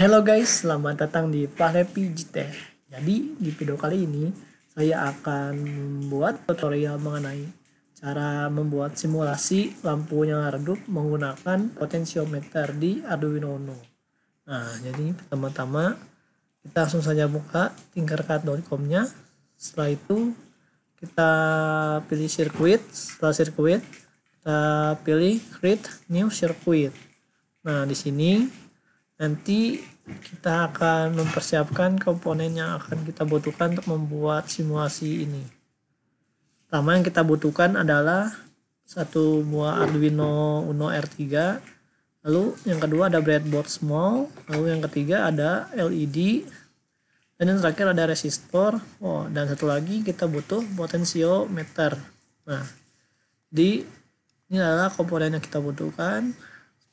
Hello guys, selamat datang di Happy Jite. Jadi, di video kali ini, saya akan membuat tutorial mengenai cara membuat simulasi lampu yang redup menggunakan potensiometer di Arduino Uno. Nah, jadi pertama-tama kita langsung saja buka tinkercad.com-nya. Setelah itu, kita pilih circuit, Setelah circuit kita pilih create new circuit. Nah, di sini Nanti kita akan mempersiapkan komponen yang akan kita butuhkan untuk membuat simulasi ini. Pertama yang kita butuhkan adalah satu buah Arduino Uno R3. Lalu yang kedua ada breadboard small, lalu yang ketiga ada LED, dan yang terakhir ada resistor. Oh, dan satu lagi kita butuh potensiometer. Nah, di ini adalah komponen yang kita butuhkan.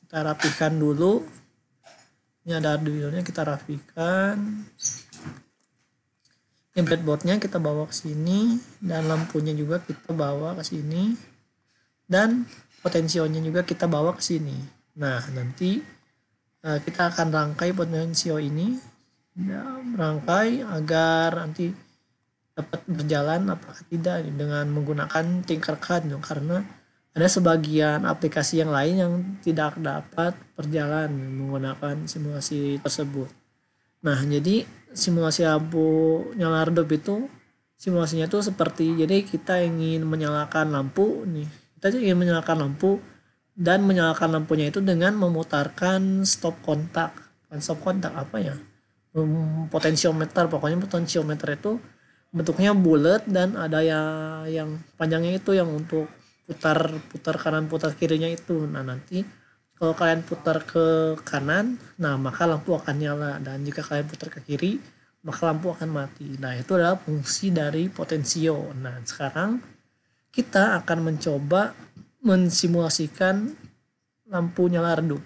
Kita rapikan dulu ini ada arduino nya kita rapikan ini breadboard-nya kita bawa ke sini dan lampunya juga kita bawa ke sini dan potensionya juga kita bawa ke sini nah nanti eh, kita akan rangkai potensio ini ya, rangkai agar nanti dapat berjalan apakah tidak dengan menggunakan tinkercad karena ada sebagian aplikasi yang lain yang tidak dapat berjalan menggunakan simulasi tersebut. Nah, jadi simulasi lampu nyala redup itu simulasinya itu seperti jadi kita ingin menyalakan lampu nih. Kita ingin menyalakan lampu dan menyalakan lampunya itu dengan memutarkan stop kontak. Bukan stop kontak apa ya? Hmm, potensiometer, pokoknya potensiometer itu bentuknya bulat dan ada yang yang panjangnya itu yang untuk putar putar kanan putar kirinya itu nah nanti kalau kalian putar ke kanan nah maka lampu akan nyala dan jika kalian putar ke kiri maka lampu akan mati nah itu adalah fungsi dari potensio nah sekarang kita akan mencoba mensimulasikan lampu nyala redup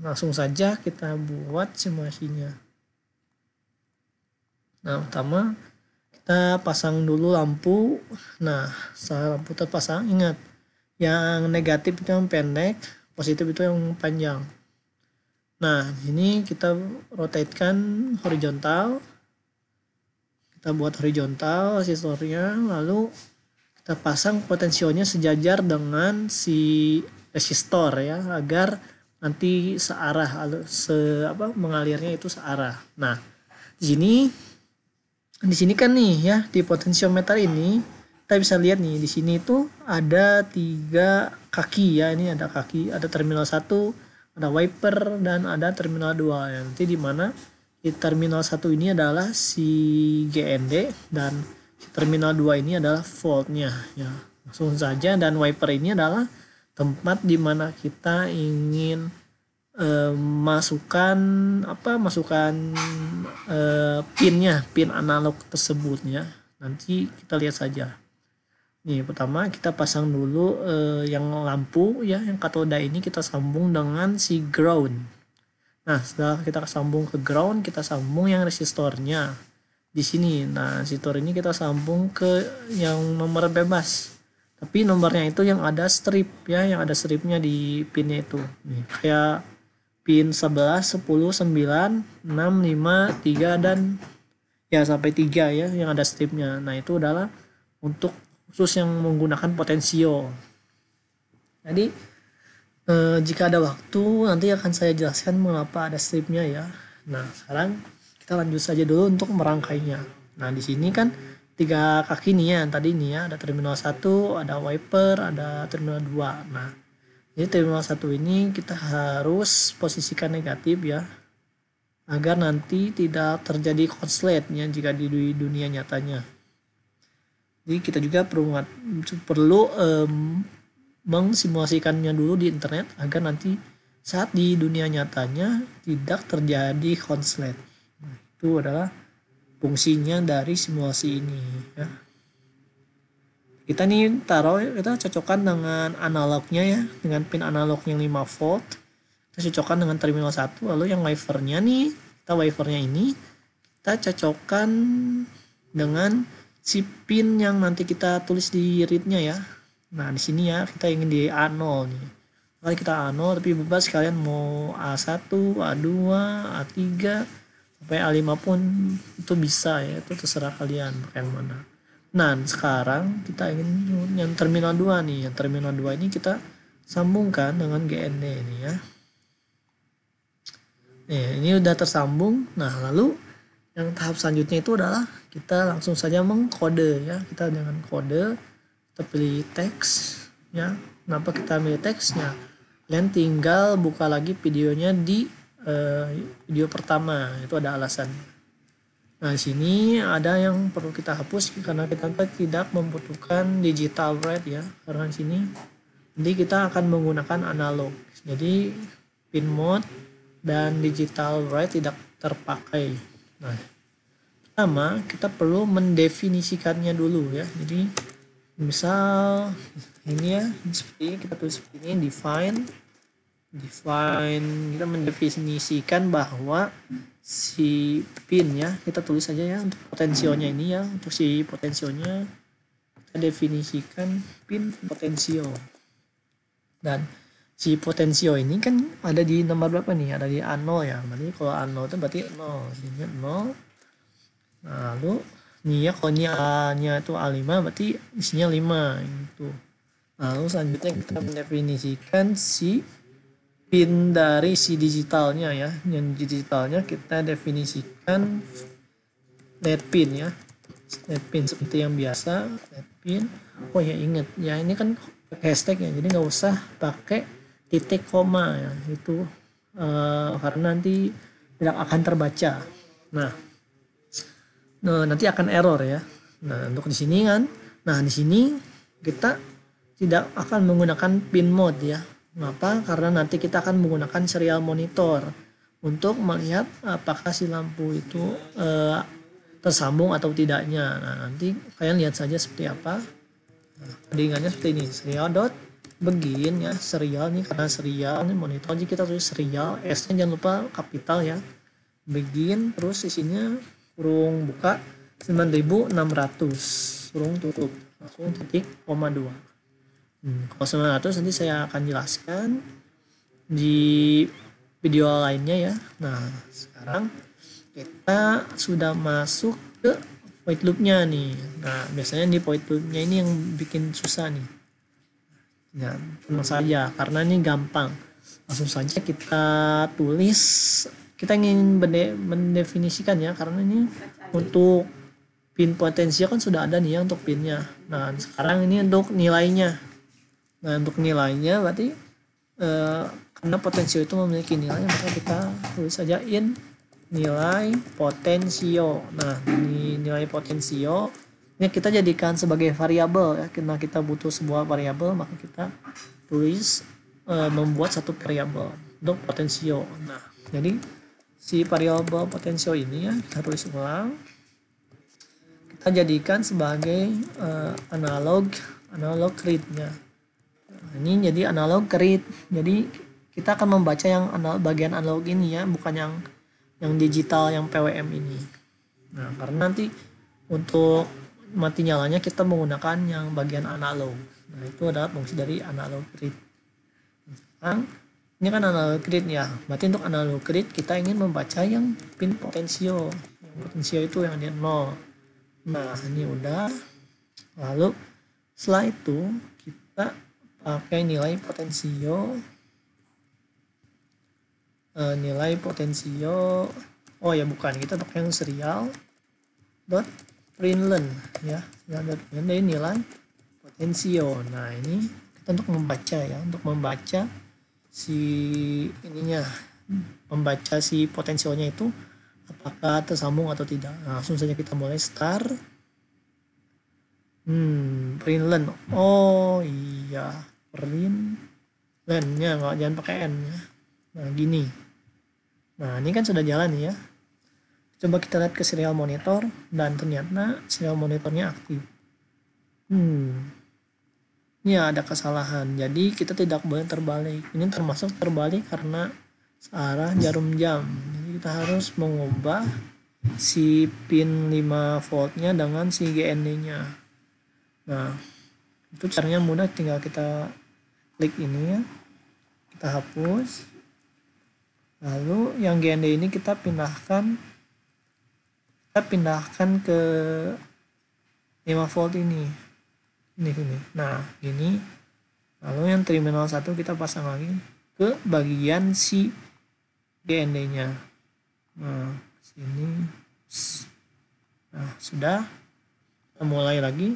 langsung saja kita buat simulasinya nah pertama kita pasang dulu lampu nah setelah lampu terpasang ingat yang negatif itu yang pendek positif itu yang panjang nah ini kita rotatekan horizontal kita buat horizontal resistornya lalu kita pasang potensionya sejajar dengan si resistor ya agar nanti searah se apa mengalirnya itu searah nah di sini di sini kan nih ya di potensiometer ini kita bisa lihat nih di sini itu ada tiga kaki ya ini ada kaki ada terminal satu ada wiper dan ada terminal 2 ya nanti di mana di terminal satu ini adalah si GND dan si terminal 2 ini adalah voltnya ya langsung saja dan wiper ini adalah tempat di mana kita ingin Eh, masukan masukkan apa masukan eh, pinnya pin analog tersebutnya nanti kita lihat saja nih pertama kita pasang dulu eh, yang lampu ya yang katoda ini kita sambung dengan si ground nah setelah kita sambung ke ground kita sambung yang resistornya di sini nah resistor ini kita sambung ke yang nomor bebas tapi nomornya itu yang ada strip ya yang ada stripnya di pinnya itu nih, kayak pin 11, 10, 9, 6, 5, 3 dan ya sampai 3 ya yang ada stripnya. Nah, itu adalah untuk khusus yang menggunakan potensio. Jadi eh, jika ada waktu nanti akan saya jelaskan mengapa ada stripnya ya. Nah, sekarang kita lanjut saja dulu untuk merangkainya. Nah, di sini kan tiga kaki nih ya tadi nih ya ada terminal 1, ada wiper, ada terminal 2. Nah, jadi t satu ini kita harus posisikan negatif ya agar nanti tidak terjadi konslet jika di dunia nyatanya. Jadi kita juga perlu perlu um, mengsimulasikannya dulu di internet agar nanti saat di dunia nyatanya tidak terjadi konslet. Nah, itu adalah fungsinya dari simulasi ini ya kita nih taruh ya, kita cocokkan dengan analognya ya dengan pin analog yang 5 volt kita cocokkan dengan terminal 1 lalu yang wafernya nih kita wafernya ini kita cocokkan dengan si pin yang nanti kita tulis di readnya ya nah di sini ya kita ingin di A0 nih kali kita A0 tapi bebas kalian mau A1 A2 A3 sampai A5 pun itu bisa ya itu terserah kalian pakai mana Nah, sekarang kita ingin yang terminal 2 nih. Yang terminal 2 ini kita sambungkan dengan GND ini ya. Nih, ini udah tersambung. Nah, lalu yang tahap selanjutnya itu adalah kita langsung saja mengkode ya. Kita dengan kode kita pilih teks ya. Kenapa kita ambil teksnya? Kalian tinggal buka lagi videonya di uh, video pertama. Itu ada Oke. Nah, sini ada yang perlu kita hapus karena kita tidak membutuhkan digital write ya. Karena sini nanti kita akan menggunakan analog. Jadi pin mode dan digital write tidak terpakai. Nah, pertama kita perlu mendefinisikannya dulu ya. Jadi misal ini ya seperti kita tulis seperti ini define define kita mendefinisikan bahwa si pin ya kita tulis aja ya untuk potensionya ini ya untuk si potensionya kita definisikan pin potensio dan si potensio ini kan ada di nomor berapa nih ada di ano ya berarti kalau ano itu berarti 0 nol 0 lalu ya kalau A nya itu A5 berarti isinya 5 itu lalu selanjutnya kita mendefinisikan si pin dari si digitalnya ya yang digitalnya kita definisikan net pin ya net pin seperti yang biasa net pin oh ya inget ya ini kan hashtag ya jadi nggak usah pakai titik koma ya itu uh, karena nanti tidak akan terbaca nah nah nanti akan error ya nah untuk di sini kan nah di sini kita tidak akan menggunakan pin mode ya Kenapa? Karena nanti kita akan menggunakan serial monitor untuk melihat apakah si lampu itu eh, tersambung atau tidaknya. Nah, nanti kalian lihat saja seperti apa. Nah, seperti ini, serial dot begin ya, serial ini karena serial ini monitor jadi kita tulis serial, S-nya jangan lupa kapital ya. Begin terus isinya kurung buka 9600 kurung tutup langsung titik koma 2 Hmm, kalau 900 nanti saya akan jelaskan di video lainnya ya. Nah, sekarang kita sudah masuk ke void loop-nya nih. Nah, biasanya di void loop-nya ini yang bikin susah nih. Ya, tenang saja, karena ini gampang. Langsung saja kita tulis, kita ingin mendefinisikan ya, karena ini untuk pin potensial kan sudah ada nih ya untuk pinnya. Nah, sekarang ini untuk nilainya. Nah, untuk nilainya berarti e, karena potensio itu memiliki nilai, maka kita tulis saja in nilai potensio. Nah, ini nilai potensio ini kita jadikan sebagai variabel ya. Karena kita butuh sebuah variabel, maka kita tulis e, membuat satu variabel untuk potensio. Nah, jadi si variabel potensio ini ya kita tulis ulang. Kita jadikan sebagai e, analog analog readnya ini jadi analog ke read jadi kita akan membaca yang analog, bagian analog ini ya bukan yang yang digital yang PWM ini nah karena nanti untuk mati nyalanya kita menggunakan yang bagian analog nah itu adalah fungsi dari analog read nah, sekarang ini kan analog read ya berarti untuk analog read kita ingin membaca yang pin potensio yang potensio itu yang dia nol. nah ini udah lalu setelah itu kita pakai nilai potensio e, nilai potensio oh ya bukan kita pakai yang serial dot println ya serial ya, dot dari nilai potensio nah ini kita untuk membaca ya untuk membaca si ininya membaca si potensionya itu apakah tersambung atau tidak nah, langsung saja kita mulai start hmm println oh iya permin dan ya nggak jangan pakai n ya nah gini nah ini kan sudah jalan ya coba kita lihat ke serial monitor dan ternyata serial monitornya aktif hmm ini ada kesalahan jadi kita tidak boleh terbalik ini termasuk terbalik karena searah jarum jam jadi kita harus mengubah si pin 5 voltnya dengan si GND nya nah itu caranya mudah tinggal kita klik ini ya, kita hapus lalu yang GND ini kita pindahkan kita pindahkan ke 5 volt ini ini ini nah gini lalu yang terminal satu kita pasang lagi ke bagian si GND nya nah sini nah sudah kita mulai lagi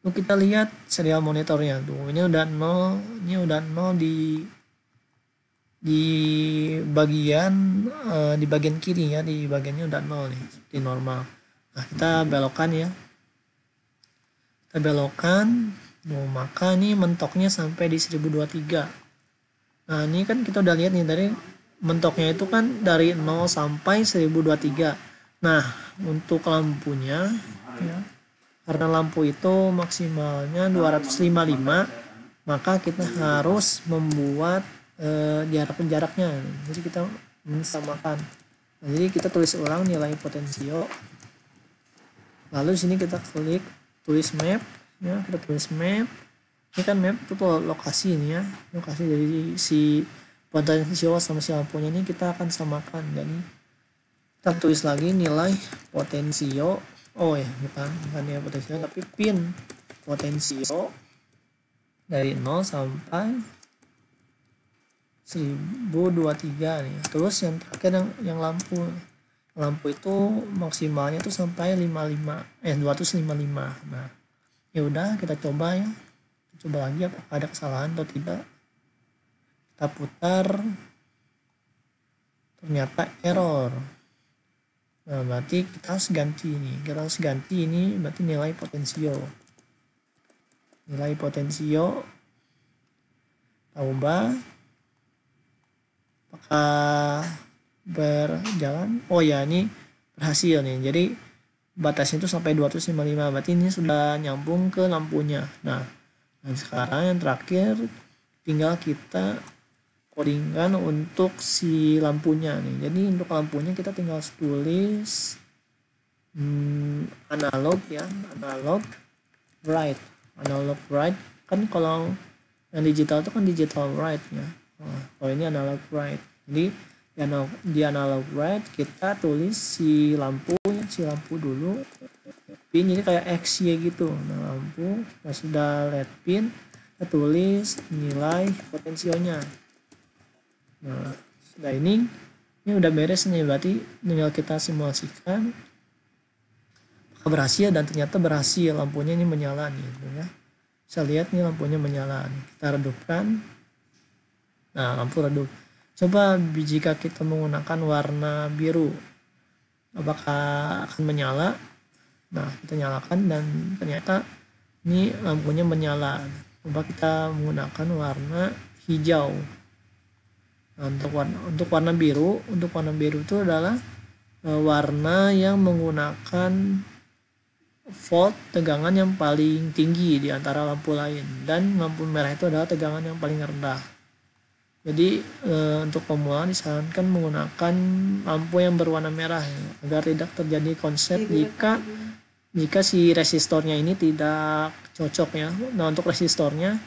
Lalu kita lihat serial monitornya tuh. Ini udah nol ini udah nol di di bagian uh, di bagian kiri ya, di bagiannya udah nol nih, di normal. Nah, kita belokan ya. Kita belokan mau maka ini mentoknya sampai di 1023. Nah, ini kan kita udah lihat nih dari mentoknya itu kan dari 0 sampai 1023. Nah, untuk lampunya ya karena lampu itu maksimalnya 255, maka kita harus membuat e, jarak jaraknya. Jadi kita samakan. Nah, jadi kita tulis ulang nilai potensio. Lalu sini kita klik tulis map, ya kita tulis map. Ini kan map itu lokasi ini ya, lokasi dari si potensio sama si lampunya ini kita akan samakan. Jadi kita tulis lagi nilai potensio oh ya bukan bukan ya potensial tapi pin potensial dari 0 sampai 1023 nih terus yang terakhir yang, yang lampu lampu itu maksimalnya tuh sampai 55 eh 255 nah ya udah kita coba ya coba lagi apakah ada kesalahan atau tidak kita putar ternyata error Nah, berarti kita harus ganti ini. Kita harus ganti ini berarti nilai potensio. Nilai potensio Tauba apakah berjalan? Oh ya, ini berhasil nih. Jadi batasnya itu sampai 255. Berarti ini sudah nyambung ke lampunya. Nah, dan sekarang yang terakhir tinggal kita ringan untuk si lampunya nih jadi untuk lampunya kita tinggal tulis hmm, analog ya analog right analog right kan kalau yang digital itu kan digital right ya nah, kalau ini analog right jadi di analog, di analog kita tulis si lampu ya, si lampu dulu pin ini kayak X Y gitu nah lampu sudah led pin kita tulis nilai potensialnya Eh, nah sudah ini ini udah beres nih berarti tinggal kita simulasikan berhasil dan ternyata berhasil lampunya ini menyala nih gitu ya Saya lihat nih lampunya menyala kita redupkan nah lampu redup coba jika kita menggunakan warna biru apakah akan menyala nah kita nyalakan dan ternyata ini lampunya menyala coba kita menggunakan warna hijau untuk warna untuk warna biru, untuk warna biru itu adalah eh, warna yang menggunakan volt tegangan yang paling tinggi di antara lampu lain dan lampu merah itu adalah tegangan yang paling rendah. Jadi e, untuk pemula disarankan menggunakan lampu yang berwarna merah ya, agar tidak terjadi konsep iya, jika iya. jika si resistornya ini tidak cocok ya. Nah, untuk resistornya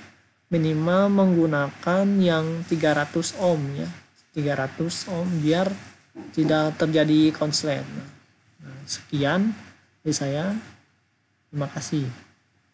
minimal menggunakan yang 300 ohm ya 300 ohm biar tidak terjadi konslet nah, sekian dari saya terima kasih